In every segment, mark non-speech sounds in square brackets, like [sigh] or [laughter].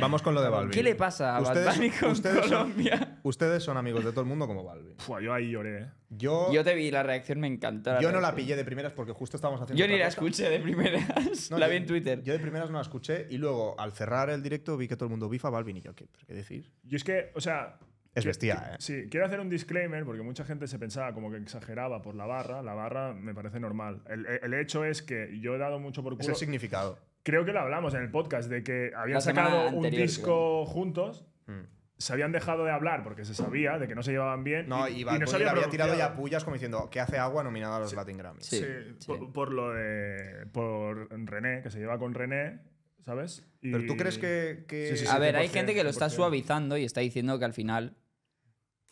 Vamos con lo de Balvin. ¿Qué le pasa a Bad ustedes Colombia? ustedes son amigos de todo el mundo como Balvin. yo ahí lloré. Eh. Yo, yo te vi, la reacción me encantó. yo no la pillé de primeras porque justo estábamos haciendo. Yo ni la escuché de primeras. No, la vi en Twitter. Yo de primeras no la escuché y luego al cerrar el directo vi que todo el mundo bifa Balvin y yo, ¿qué, decir? Yo es que, o sea, es bestia, ¿eh? Sí, quiero hacer un disclaimer porque mucha gente se pensaba como que exageraba por la barra. La barra me parece normal. El, el hecho es que yo he dado mucho por culo. Es el significado creo que lo hablamos en el podcast, de que habían sacado un disco juntos. Hmm. se habían dejado de hablar porque se sabía de que no se llevaban bien. No, y, había, tirado ya pullas como diciendo ¿qué hace agua nominada a los Latin Grammys. Sí, Por, lo de. Por René, que se lleva con René, ¿sabes? Pero tú crees que. a ver, hay gente que lo está suavizando y está diciendo que al final.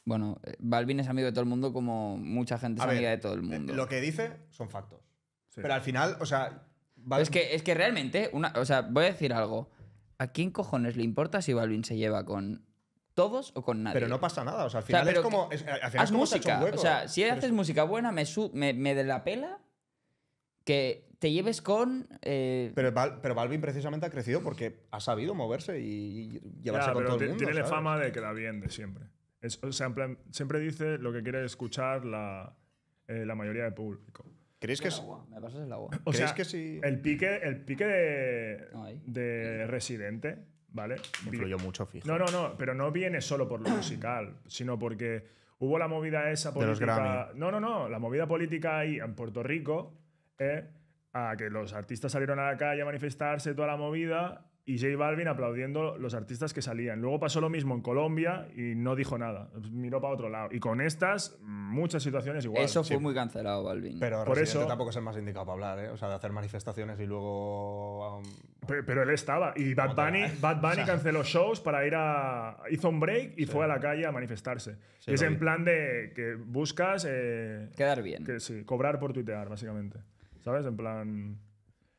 Bueno, Balvin es amigo de todo el mundo, como mucha gente es amiga de todo el eh, mundo. Lo que dice son factos. Pero al final, o sea, es, que, es que realmente, o sea, voy a decir algo. ¿A quién cojones le importa si Balvin se lleva con todos o con nadie? Pero no pasa nada, o sea, al final es como. música. o sea, si haces música buena, me, me, de la pela que te lleves con. Eh, pero, Balvin precisamente ha crecido porque ha sabido moverse y, llevarse con todo el mundo. Tiene la fama de que da bien de siempre. o sea, siempre dice lo que quiere escuchar la, eh, la mayoría del público crees que es? Me pasas el agua. O que El pique, el pique de, residente, ¿vale? Influyó mucho, fijo. No, no, no, pero no viene solo por lo musical, sino porque hubo la movida esa política. no, no, no, la movida política ahí en Puerto Rico, eh, a que los artistas salieron a la calle a manifestarse toda la movida y J Balvin aplaudiendo los artistas que salían. Luego pasó lo mismo en Colombia y no dijo nada, miró para otro lado. Y con estas, muchas situaciones igual. Eso fue muy cancelado, Balvin. Pero por tampoco es el más indicado para hablar, ¿eh? o sea, de hacer manifestaciones y luego... Um, pero, él estaba. Y Bad Bunny, Bad Bunny canceló shows para ir a... Hizo un break y fue a la calle a manifestarse. es en plan de que buscas... Eh, Quedar bien. sí, cobrar por tuitear, básicamente. ¿Sabes? En plan...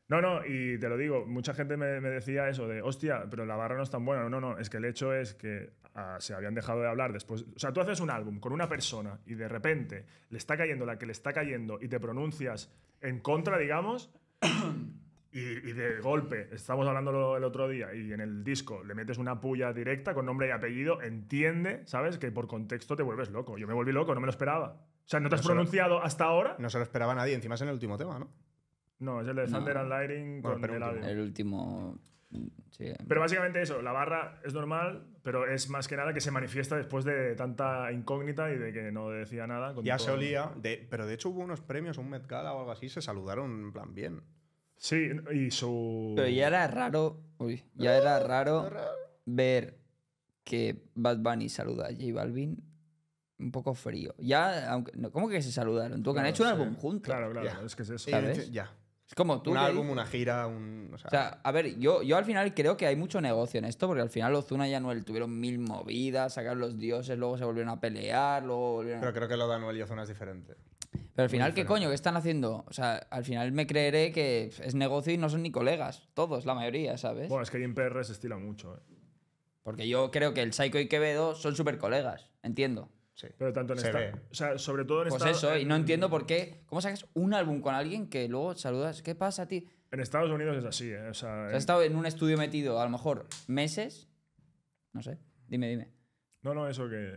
No, no, y te lo digo, mucha gente me, decía eso de, hostia, pero la barra no es tan buena. No, no, no, es que el hecho es que ah, se habían dejado de hablar después. O sea, tú haces un álbum con una persona y de repente le está cayendo la que le está cayendo y te pronuncias en contra, digamos, [coughs] y, de golpe, estamos hablando el otro día, y en el disco le metes una puya directa con nombre y apellido, entiende, ¿sabes? Que por contexto te vuelves loco. Yo me volví loco, no me lo esperaba. O sea, no te has pronunciado hasta ahora. No se lo esperaba nadie, encima es en el último tema, ¿no? No, es el de Thunder and Lightning con el último. El último... Pero básicamente eso, la barra es normal, pero es más que nada que se manifiesta después de tanta incógnita y de que no decía nada. ya se olía, de, pero de hecho hubo unos premios, un Met o algo así, se saludaron en plan bien. Sí, y su... Pero ya era raro, uy, ya era raro ver que Bad Bunny saluda a J Balvin un poco frío. Ya, aunque, ¿cómo que se saludaron? Tú que han hecho un álbum juntos. Claro, claro, es que es eso. ¿Sabes? Ya. Es como tú. Un álbum, una gira, un. O sea, a ver, yo, yo al final creo que hay mucho negocio en esto, porque al final Ozuna y Anuel tuvieron mil movidas, sacaron los dioses, luego se volvieron a pelear, luego Pero creo que lo de Anuel y Ozuna es diferente. Pero al final, ¿qué coño? ¿Qué están haciendo? O sea, al final me creeré que es negocio y no son ni colegas. Todos, la mayoría, ¿sabes? Bueno, es que ahí en se estila mucho, ¿eh? Porque yo creo que el Psycho y Quevedo son super colegas, entiendo. Sí. Pero tanto en se O sea, sobre todo en Pues eso, y no entiendo por qué. ¿Cómo sacas un álbum con alguien que luego saludas? ¿Qué pasa a ti? En Estados Unidos es así, ¿eh? O sea, has estado en un estudio metido a lo mejor meses. No sé. Dime, dime. No, no, eso que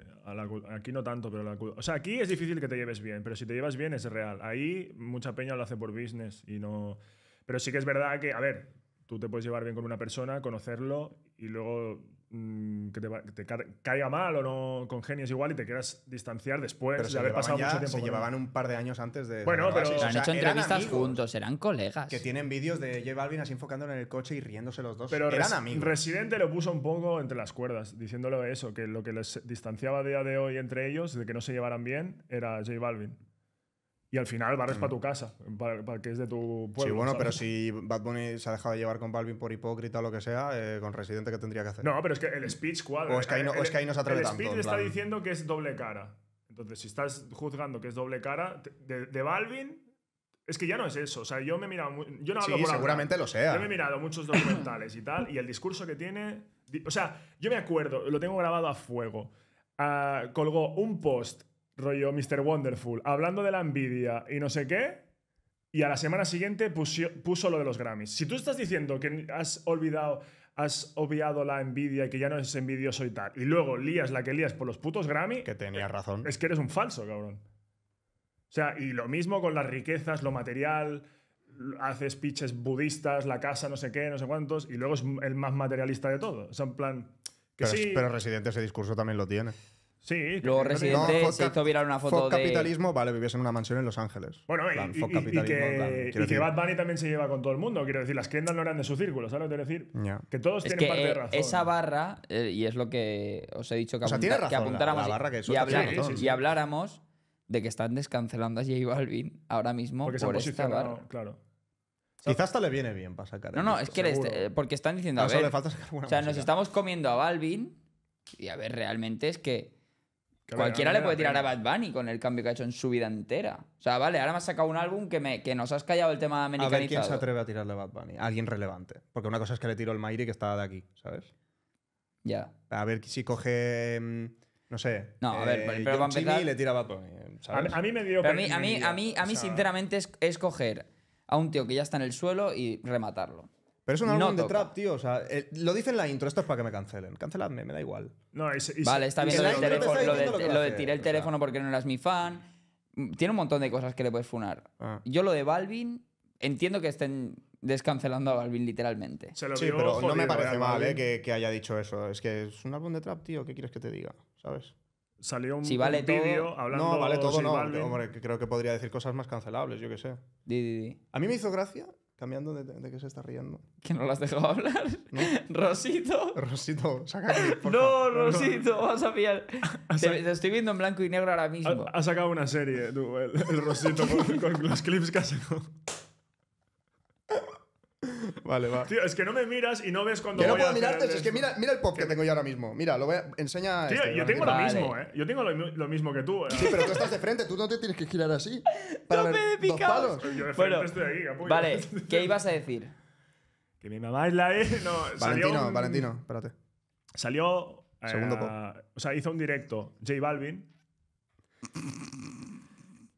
aquí no tanto, pero la, o sea, aquí es difícil que te lleves bien, pero si te llevas bien es real. Ahí mucha peña lo hace por business y no. Pero sí que es verdad que, a ver, tú te puedes llevar bien con una persona, conocerlo y luego Mm, que te, caiga mal o no con genios igual y te quieras distanciar después pero de haber pasado mucho tiempo. Se llevaban un par de años antes de. Bueno, pero. han hecho entrevistas juntos, eran colegas. Que tienen vídeos de J Balvin así enfocándolo en el coche y riéndose los dos. Pero eran amigos. Residente lo puso un poco entre las cuerdas, diciéndolo eso, que lo que les distanciaba a día de hoy entre ellos, de que no se llevaran bien, era J Balvin. Y al final barres para mm. tu casa, para, que es de tu pueblo. Sí, bueno, pero si Bad Bunny se ha dejado de llevar con Balvin por hipócrita o lo que sea, eh, con Residente, ¿qué tendría que hacer? No, pero es que el speech cuadra. O es que ahí no, es se atreve el El speech está diciendo que es doble cara. Entonces, si estás juzgando que es doble cara, de, Balvin es que ya no es eso. O sea, yo me he mirado. Yo no hablo sí, seguramente lo sea. Yo me he mirado muchos documentales y tal. Y el discurso que tiene. O sea, yo me acuerdo, lo tengo grabado a fuego. Ah, colgó un post rollo Mr. Wonderful, hablando de la envidia y no sé qué, y a la semana siguiente puso, lo de los Grammys. Si tú estás diciendo que has olvidado, has obviado la envidia y que ya no es envidioso y tal, y luego lías la que lías por los putos Grammy. Que tenía eh, razón. Es que eres un falso, cabrón. O sea, y lo mismo con las riquezas, lo material, haces pitches budistas, la casa, no sé qué, no sé cuántos, y luego es el más materialista de todo. O sea, en plan. pero, pero Residente ese discurso también lo tiene. Sí, Luego Residente no, se hizo una foto de... capitalismo, vale, vivías en una mansión en Los Ángeles. Bueno, y, que, y que Bad Bunny también se lleva con todo el mundo. Quiero decir, las tiendas no eran de su círculo, ¿sabes lo quiero decir? Que todos tienen parte de eh, razón. Esa barra, eh, y es lo que os he dicho que, apuntáramos y, habláramos de que están descancelando a J Balvin ahora mismo por esta barra. Claro. Quizás hasta le viene bien para sacar. No, no, es que porque están diciendo. A ver, o sea, nos estamos comiendo a Balvin y a ver, realmente es que Cualquiera le puede tirar a Bad Bunny con el cambio que ha hecho en su vida entera. O sea, vale, ahora me has sacado un álbum que, que nos has callado el tema americanizado. A quién se atreve a tirarle a Bad Bunny. Alguien relevante. Porque una cosa es que le tiró el Mairi que estaba de aquí, ¿sabes? Ya. A ver si coge. Mm, no sé. No, a ver, eh, pero le tira a Bad Bunny. A, mí me dio. a mí, a mí, a mí, sinceramente, es, es coger a un tío que ya está en el suelo y rematarlo. Pero es un álbum de trap, tío. O sea, eh, lo dice en la intro, esto es para que me cancelen. Canceladme, me da igual. No, vale, está bien lo teléfono. Lo de, tiré el teléfono porque no eras mi fan. Mm, tiene un montón de cosas que le puedes funar. Ah. Yo lo de Balvin, entiendo que estén descancelando a Balvin literalmente. se lo pero no me parece mal eh, que, haya dicho eso. Es que es un álbum de trap, tío. ¿Qué quieres que te diga? ¿Sabes? Salió un, Si vale todo- hablando no, vale todo, Hombre, creo que podría decir cosas más cancelables, yo qué sé. A mí me hizo gracia Cambiando de, de qué se está riendo. Que no lo has dejado hablar. [laughs] Rosito. Rosito, saca [laughs] No, Rosito, vas a pillar. [laughs] Te, estoy viendo en blanco y negro ahora mismo. Ha, sacado una serie, tú, el, Rosito, con, los clips que no [laughs] Vale, va. Tío, es que no me miras y no ves cuando. no puedo mirarte, es que mira, mira el pop que tengo yo ahora mismo. Mira, lo voy a. Enseña. Tío, este, yo tengo lo mismo, ¿eh? Yo tengo lo, mismo que tú. ¿eh? Sí, pero tú estás de frente, tú no te tienes que girar así. [laughs] Para palos. Yo de frente bueno, estoy ahí apoyo. Vale, [laughs] ¿qué ibas a decir? Que mi mamá es la E. No, Valentino, salió Valentino, espérate. Salió. Segundo eh, pop. O sea, hizo un directo J Balvin.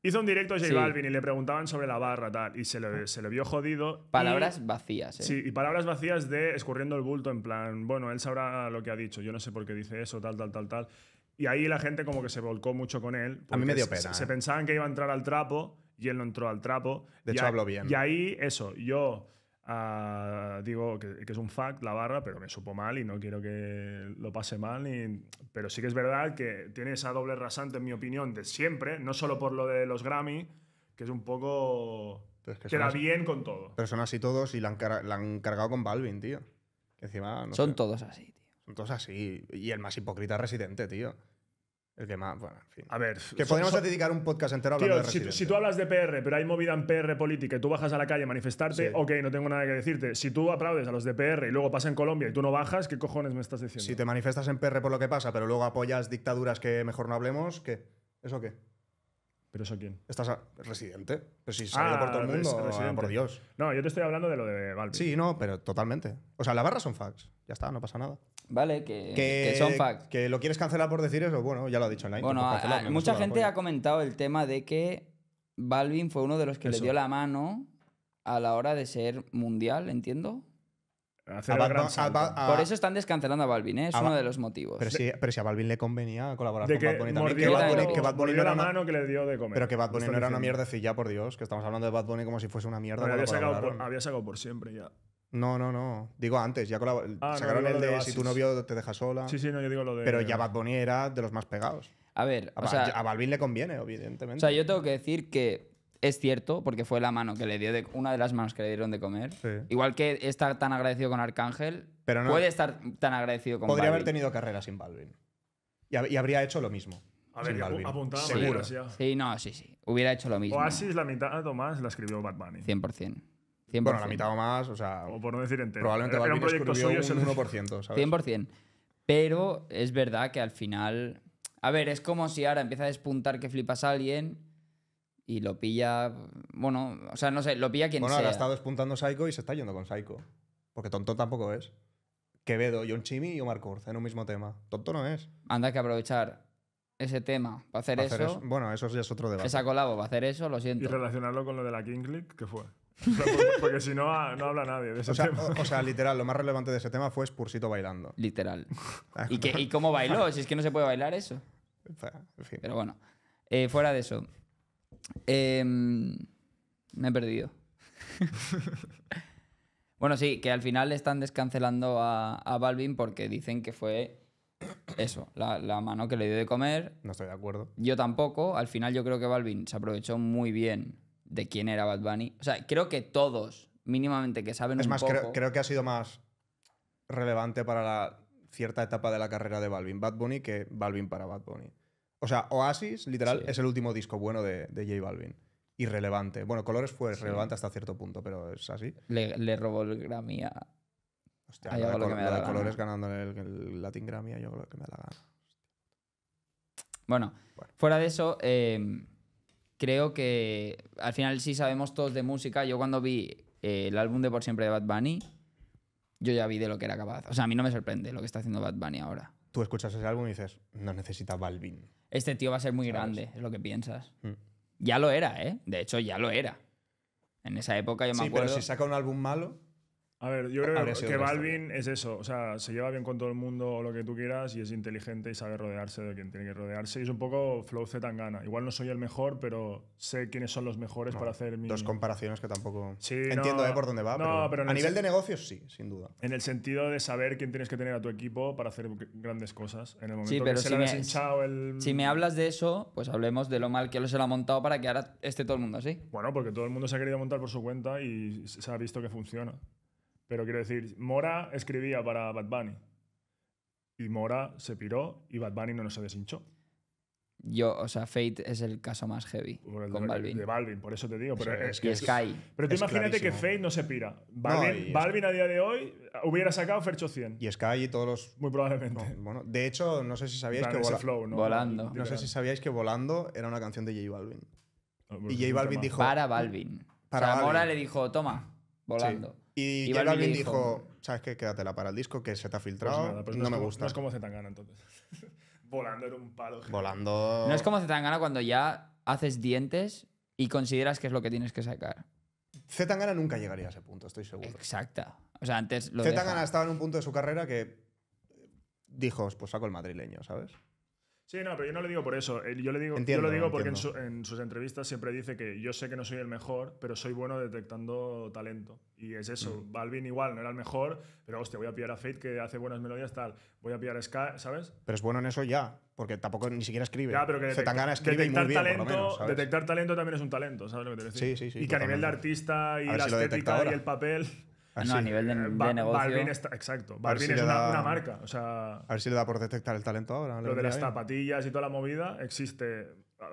Hizo un directo a J Balvin y le preguntaban sobre la barra, tal, y se le, ah. vio jodido. Palabras vacías, ¿eh? Sí, y palabras vacías de escurriendo el bulto, en plan, bueno, él sabrá lo que ha dicho, yo no sé por qué dice eso, tal, tal, tal, tal. Y ahí la gente como que se volcó mucho con él. A mí me dio pena. Se, ¿eh? pensaban que iba a entrar al trapo y él no entró al trapo. De hecho, habló bien. Y ahí, eso, yo digo que, es un fact la barra, pero me supo mal y no quiero que lo pase mal. Y, pero sí que es verdad que tiene esa doble rasante, en mi opinión, de siempre, no solo por lo de los Grammy, que es un poco. que queda bien con todo. Pero son todos y la han, cargado con Balvin, tío. encima. son todos así, tío. Son todos así. Y el más hipócrita residente, tío. El tema, bueno, en fin. A ver. Que podríamos dedicar un podcast entero a de Si, si, tú hablas de PR, pero hay movida en PR política y tú bajas a la calle a manifestarte, ok, no tengo nada que decirte. Si tú aplaudes a los de PR y luego pasa en Colombia y tú no bajas, ¿qué cojones me estás diciendo? Si te manifestas en PR por lo que pasa, pero luego apoyas dictaduras que mejor no hablemos, ¿qué? ¿Eso qué? ¿Pero eso quién? Estás residente. Pero si salió ah, por todo el mundo, ah, por Dios. No, yo te estoy hablando de lo de Valve. Sí, no, pero totalmente. O sea, la barra son facts. Ya está, no pasa nada. ¿vale? Que, que, son Que lo quieres cancelar por decir eso, bueno, ya lo ha dicho online. Bueno, pues mucha gente pues. ha comentado el tema de que Balvin fue uno de los que le dio la mano a la hora de ser mundial, entiendo. Por eso están descancelando a Balvin, ¿eh? es uno de los motivos. Pero si, pero si, a Balvin le convenía colaborar con Bad Bunny también. Que no era mano que le dio de comer. Pero que Bad Bunny no era una mierdecilla, por Dios, que estamos hablando de Bad Bunny como si fuese una mierda. había, sacado había, sacado por, siempre ya. No, no, no. Digo antes, ya ah, sacaron el de, Si tu novio te deja sola. Sí, sí, no, yo digo lo de. Pero ya Bad Bunny era de los más pegados. A ver, a, Balvin le conviene, evidentemente. O sea, yo tengo que decir que es cierto, porque fue la mano que le dio, de, una de las manos que le dieron de comer. Igual que estar tan agradecido con Arcángel, Pero no, puede estar tan agradecido con Podría haber tenido carrera sin Balvin. Y, habría hecho lo mismo. A ver, Seguro. Sí, no, sí, sí. Hubiera hecho lo mismo. Oasis, la mitad, Tomás, la escribió Bad Bunny. 100%. Bueno, la mitad o más, o sea. O por no decir entero. Probablemente va a era un, suyo, 1%, ¿sabes? 100%. Pero es verdad que al final. A ver, es como si ahora empieza a despuntar que flipas a alguien y lo pilla. Bueno, o sea, no sé, lo pilla quien bueno, sea. Bueno, ahora estado despuntando Psycho y se está yendo con Psycho. Porque tonto tampoco es. Quevedo, John Chimi y Omar Kurz en un mismo tema. Tonto no es. Anda que aprovechar ese tema para hacer, hacer eso. Bueno, eso ya es otro debate. Esa colabo, para hacer eso, lo siento. Y relacionarlo con lo de la King Click, que fue? porque, si no, ah, no habla nadie de o sea, literal, lo más relevante de ese tema fue Spursito bailando. Literal. Ah, ¿Y, que, ¿Y cómo bailó? [laughs] Si es que no se puede bailar eso. Pero bueno, eh, fuera de eso. Em, me he perdido. [laughs] bueno, sí, que al final están descancelando a, Balvin porque dicen que fue eso, la, mano que le dio de comer. No estoy de acuerdo. Yo tampoco. Al final yo creo que Balvin se aprovechó muy bien de quién era Bad Bunny. O sea, creo que todos, mínimamente que saben es un más, Creo, creo que ha sido más relevante para la cierta etapa de la carrera de Balvin, Bad Bunny, que Balvin para Bad Bunny. O sea, Oasis, literal, es el último disco bueno de, de J Balvin. Irrelevante. Bueno, Colores fue relevante hasta cierto punto, pero es así. Le, robó el Grammy a. Hostia, me da Colores ganando el, Latin Grammy, yo creo que me da la gana. Bueno, fuera de eso, eh, creo que al final sí sabemos todos de música. Yo cuando vi eh, el álbum de Por Siempre de Bad Bunny, yo ya vi de lo que era capaz. O sea, a mí no me sorprende lo que está haciendo Bad Bunny ahora. Tú escuchas ese álbum y dices, no necesita Balvin. Este tío va a ser muy grande, es lo que piensas. Mm. Ya lo era, ¿eh? De hecho, ya lo era. En esa época yo me sí, pero si saca un álbum malo... A ver, yo creo que, Balvin es eso, o sea, se lleva bien con todo el mundo o lo que tú quieras y es inteligente y sabe rodearse de quien tiene que rodearse y es un poco flow Z tan gana. Igual no soy el mejor, pero sé quiénes son los mejores para hacer mi... Dos comparaciones que tampoco entiendo eh, por dónde va, pero, a nivel de negocios sí, sin duda. En el sentido de saber quién tienes que tener a tu equipo para hacer grandes cosas. En el momento sí, pero que si se ha hinchado el... Si me hablas de eso, pues hablemos de lo mal que lo se lo ha montado para que ahora esté todo el mundo así. Bueno, porque todo el mundo se ha querido montar por su cuenta y se ha visto que funciona. Pero quiero decir, Mora escribía para Bad Bunny. Y Mora se piró y Bad Bunny no se deshinchó. Yo, o sea, Fate es el caso más heavy de, Balvin. De Balvin, por eso te digo. Pero Sky. Pero tú imagínate que Fate no se pira. Balvin, a día de hoy hubiera sacado Fercho 100. Y Sky y todos los. Muy probablemente. de hecho, no sé si sabíais que. Volando. No sé si sabíais que Volando era una canción de J Balvin. Ah, y J Balvin dijo. Para Balvin. Para Mora le dijo, toma, volando. Y ya alguien dijo, ¿sabes qué? Quédatela para el disco, que se te ha pues filtrado, pues no, me gusta. No es como Zetangana, entonces. [laughs] Volando en un palo. Volando... No es como Zetangana cuando ya haces dientes y consideras que es lo que tienes que sacar. Zetangana nunca llegaría a ese punto, estoy seguro. Exacta. O sea, antes Zetangana estaba en un punto de su carrera que dijo, pues saco el madrileño, ¿sabes? Sí, no, pero yo no le digo por eso. Eh, yo le digo, lo digo porque en, sus entrevistas siempre dice que yo sé que no soy el mejor, pero soy bueno detectando talento. Y es eso. Balvin igual no era el mejor, pero hostia, voy a pillar a Fate que hace buenas melodías, tal. Voy a pillar a Sky, ¿sabes? Pero es bueno en eso ya, porque tampoco ni siquiera escribe. Ya, pero que escribe detectar, muy talento, detectar talento también es un talento, ¿sabes lo que te decir? Sí, sí, sí. Y que a nivel de artista y la estética y el papel. Ah, no, a nivel de, eh, negocio. exacto. Balvin es una, marca. O sea, a ver si le da por detectar el talento ahora. Lo de las zapatillas y toda la movida existe.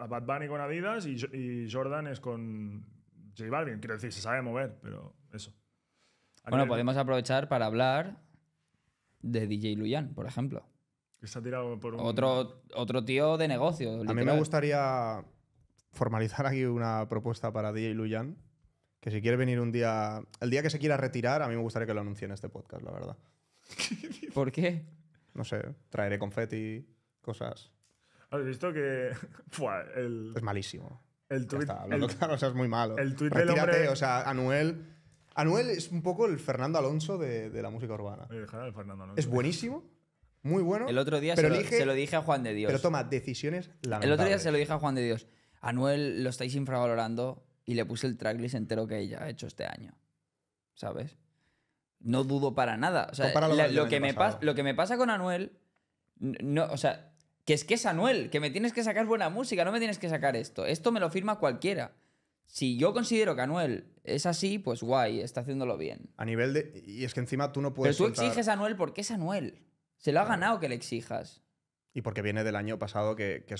Bad Bunny con Adidas y, Jordan es con J Balvin. Quiero decir, se sabe mover, pero eso. bueno, podemos aprovechar para hablar de DJ Luyan, por ejemplo. está tirado por otro, otro tío de negocio. A mí me gustaría formalizar aquí una propuesta para DJ Luyan que si quiere venir un día, el día que se quiera retirar, a mí me gustaría que lo anuncie en este podcast, la verdad. [laughs] ¿Por qué? No sé, traeré confeti, cosas. ¿Has visto que [laughs] es malísimo? El tuit el, claro, es muy malo. El del hombre... o sea, Anuel Anuel es un poco el Fernando Alonso de, de la música urbana. Fernando Alonso. Es buenísimo, muy bueno. El otro día se, lo, se, lo, dije a Juan de Dios. Pero toma decisiones lamentables. El otro día se lo dije a Juan de Dios. Anuel lo estáis infravalorando y le puse el tracklist entero que ella ha hecho este año. ¿Sabes? No dudo para nada. lo, que me lo que me pasa con Anuel, no, o sea, que es que es Anuel, que me tienes que sacar buena música, no me tienes que sacar esto. Esto me lo firma cualquiera. Si yo considero que Anuel es así, pues guay, está haciéndolo bien. A nivel de. Y es que encima tú no puedes. Pero tú exiges a Anuel porque es Anuel. Se lo ha ganado que le exijas. Y porque viene del año pasado que, que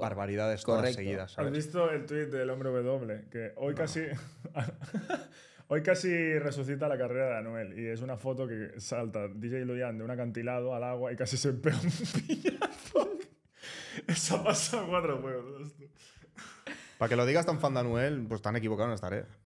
barbaridades todas seguidas. ¿sabes? ¿Has visto el tuit del hombre W? Que hoy casi. [laughs] hoy casi resucita la carrera de Anuel. Y es una foto que salta DJ Luyan de un acantilado al agua y casi se [laughs] pega un pillazo. Eso pasa cuatro juegos. Para que lo digas tan fan de Anuel, pues tan equivocado no estaré.